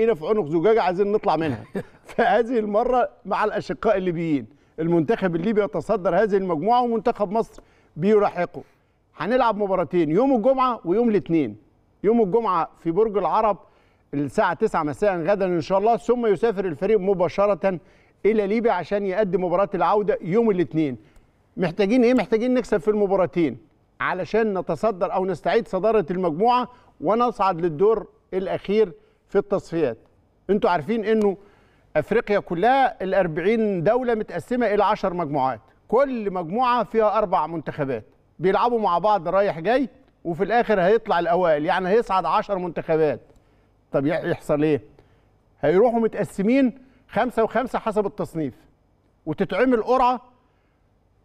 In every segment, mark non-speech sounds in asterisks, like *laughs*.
اينا في عنق زجاجه عايزين نطلع منها *laughs* فهذه المره مع الاشقاء الليبيين المنتخب الليبي يتصدر هذه المجموعه ومنتخب مصر بيلاحقه هنلعب مباراتين يوم الجمعه ويوم الاثنين يوم الجمعه في برج العرب الساعه 9 مساء غدا ان شاء الله ثم يسافر الفريق مباشره الى ليبيا عشان يقدم مباراه العوده يوم الاثنين محتاجين ايه محتاجين نكسب في المباراتين علشان نتصدر او نستعيد صداره المجموعه ونصعد للدور الاخير في التصفيات انتوا عارفين انه افريقيا كلها ال 40 دوله متقسمه الى 10 مجموعات كل مجموعه فيها اربع منتخبات بيلعبوا مع بعض رايح جاي وفي الاخر هيطلع الاوائل يعني هيصعد 10 منتخبات طب يحصل ايه هيروحوا متقسمين خمسة وخمسة حسب التصنيف وتتعمل قرعة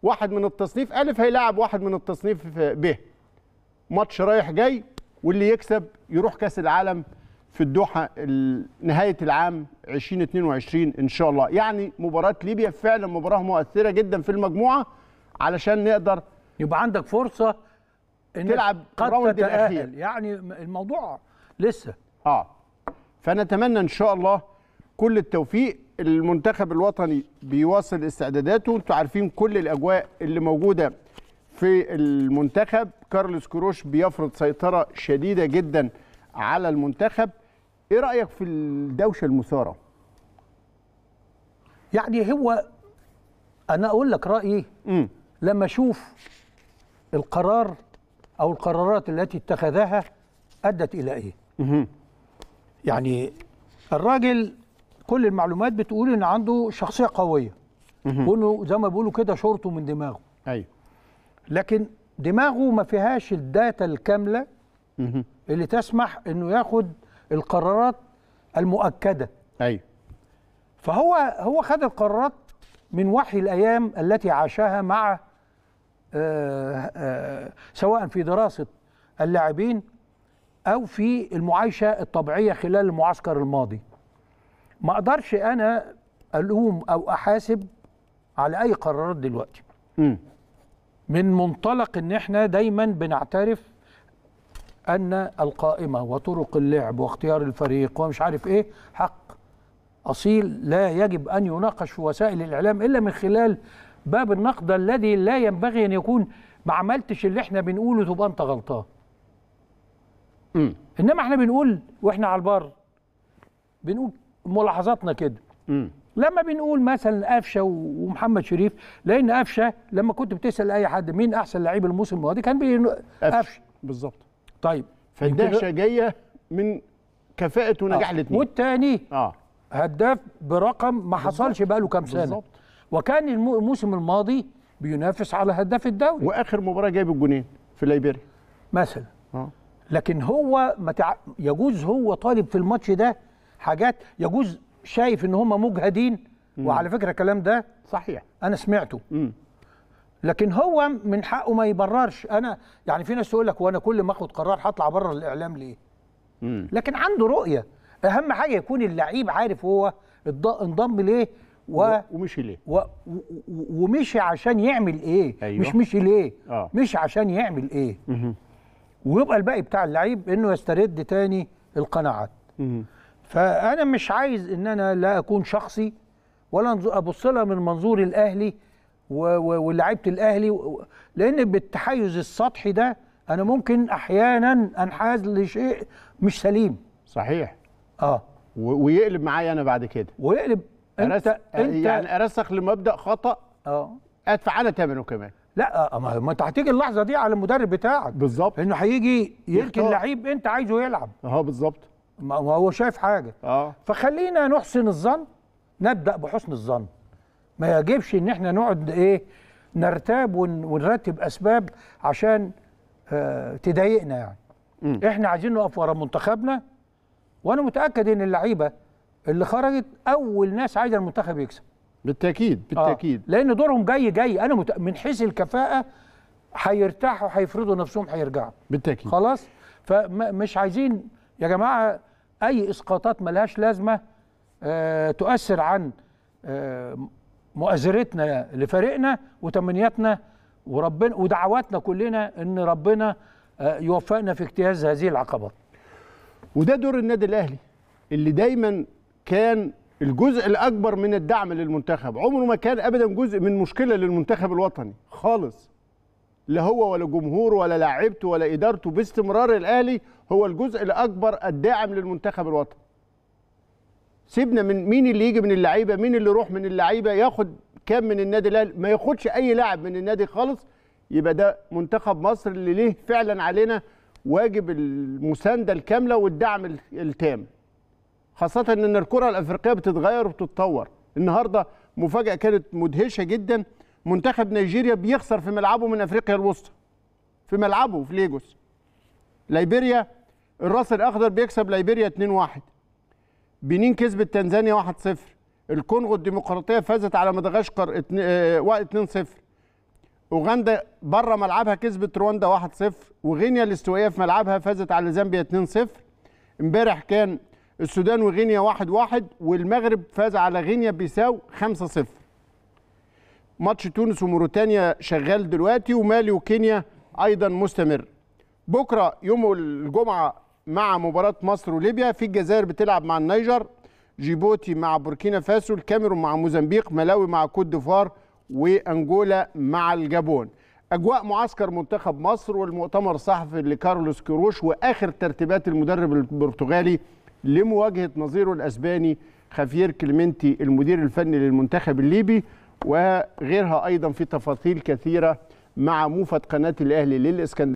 واحد من التصنيف ألف هيلاعب واحد من التصنيف ب ماتش رايح جاي واللي يكسب يروح كأس العالم في الدوحه نهايه العام 2022 ان شاء الله يعني مباراه ليبيا فعلا مباراه مؤثره جدا في المجموعه علشان نقدر يبقى عندك فرصه انك تلعب الراوند الاخير يعني الموضوع لسه اه فنتمنى ان شاء الله كل التوفيق المنتخب الوطني بيواصل استعداداته انتوا عارفين كل الاجواء اللي موجوده في المنتخب كارلوس كروش بيفرض سيطره شديده جدا على المنتخب ايه رايك في الدوشه المثاره يعني هو انا اقول لك رايي مم. لما اشوف القرار او القرارات التي اتخذها ادت الى ايه مم. يعني الراجل كل المعلومات بتقول ان عنده شخصيه قويه وانه زي ما بيقولوا كده شرطه من دماغه ايوه لكن دماغه ما فيهاش الداتا الكامله اللي تسمح انه ياخد القرارات المؤكده ايوه فهو هو خد القرارات من وحي الايام التي عاشها مع آآ آه، آآ آه، سواء في دراسه اللاعبين او في المعايشه الطبيعيه خلال المعسكر الماضي ما اقدرش انا الوم او احاسب على اي قرارات دلوقتي م. من منطلق ان احنا دايما بنعترف ان القائمه وطرق اللعب واختيار الفريق ومش عارف ايه حق اصيل لا يجب ان يناقش في وسائل الاعلام الا من خلال باب النقد الذي لا ينبغي ان يكون ما عملتش اللي احنا بنقوله تبقى انت غلطان. انما احنا بنقول واحنا على البر بنقول ملاحظاتنا كده. م. لما بنقول مثلا قفشه ومحمد شريف لان قفشه لما كنت بتسال اي حد مين احسن لعيب الموسم الماضي كان قفشه بالظبط طيب فالدهشه جايه من كفاءه ونجاح آه. الاثنين والثاني اه هداف برقم ما حصلش بقى له كام سنه بالظبط وكان الموسم الماضي بينافس على هداف الدوري واخر مباراه جايب الجونين في ليبيريا مثلا آه. لكن هو تع... يجوز هو طالب في الماتش ده حاجات يجوز شايف ان هم مجهدين مم. وعلى فكره الكلام ده صحيح انا سمعته مم. لكن هو من حقه ما يبررش انا يعني في ناس تقول لك وانا كل ما اخد قرار هطلع بره الاعلام ليه مم. لكن عنده رؤيه اهم حاجه يكون اللعيب عارف هو انضم ليه و... ومشي ليه و... و... ومشي عشان يعمل ايه أيوه. مش مشي ليه آه. مش عشان يعمل ايه مم. ويبقى الباقي بتاع اللعيب انه يسترد تاني القناعات مم. فانا مش عايز ان انا لا اكون شخصي ولا ابص لها من منظور الاهلي ولعيبه الاهلي لان بالتحيز السطحي ده انا ممكن احيانا انحاز لشيء مش سليم صحيح اه ويقلب معايا انا بعد كده ويقلب انت انت يعني ارسخ لمبدا خطا اه ادفع انا ثمنه كمان لا آه، آه، ما انت هتيجي اللحظه دي على المدرب بتاعك بالظبط انه هيجي يركن لعيب انت عايزه يلعب اه بالظبط ما هو شايف حاجه اه فخلينا نحسن الظن نبدا بحسن الظن ما يجبش ان احنا نقعد ايه نرتاب ونرتب اسباب عشان اه تضايقنا يعني احنا عايزين نقف ورا منتخبنا وانا متاكد ان اللعيبه اللي خرجت اول ناس عايزه المنتخب يكسب بالتاكيد آه، بالتاكيد آه. لان دورهم جاي جاي انا مت... من حيث الكفاءه هيرتاحوا هيفرضوا نفسهم هيرجعوا بالتاكيد خلاص فمش عايزين يا جماعه اي اسقاطات ملهاش لازمه آه تؤثر عن آه مؤازرتنا لفريقنا وتمنياتنا وربنا ودعواتنا كلنا ان ربنا آه، يوفقنا في اجتياز هذه العقبات. وده دور النادي الاهلي اللي دايما كان الجزء الاكبر من الدعم للمنتخب، عمره ما كان ابدا جزء من مشكله للمنتخب الوطني خالص. لا هو ولا جمهوره ولا لاعيبته ولا ادارته باستمرار الاهلي هو الجزء الاكبر الداعم للمنتخب الوطني. سيبنا من مين اللي يجي من اللعيبه مين اللي يروح من اللعيبه ياخد كام من النادي الاهلي ما ياخدش اي لاعب من النادي خالص يبقى ده منتخب مصر اللي ليه فعلا علينا واجب المسانده الكامله والدعم التام خاصه ان الكره الافريقيه بتتغير وبتتطور النهارده مفاجاه كانت مدهشه جدا منتخب نيجيريا بيخسر في ملعبه من افريقيا الوسطى في ملعبه في ليجوس ليبيريا الراس الاخضر بيكسب ليبيريا 2-1 بنين كسبت تنزانيا 1-0 الكونغو الديمقراطيه فازت على مدغشقر 2-0 آه، اوغندا بره ملعبها كسبت رواندا 1-0 وغينيا الاستوائيه في ملعبها فازت على زامبيا 2-0 امبارح كان السودان وغينيا 1-1 والمغرب فاز على غينيا بيساو 5-0 ماتش تونس وموريتانيا شغال دلوقتي ومالي وكينيا ايضا مستمر بكره يوم الجمعه مع مباراة مصر وليبيا في الجزائر بتلعب مع النيجر جيبوتي مع بوركينا فاسو الكاميرون مع موزمبيق ملاوي مع كوت ديفوار وانجولا مع الجابون اجواء معسكر منتخب مصر والمؤتمر الصحفي لكارلوس كيروش واخر ترتيبات المدرب البرتغالي لمواجهه نظيره الاسباني خافير كليمنتي المدير الفني للمنتخب الليبي وغيرها ايضا في تفاصيل كثيره مع موفد قناه الاهلي للاسكندريه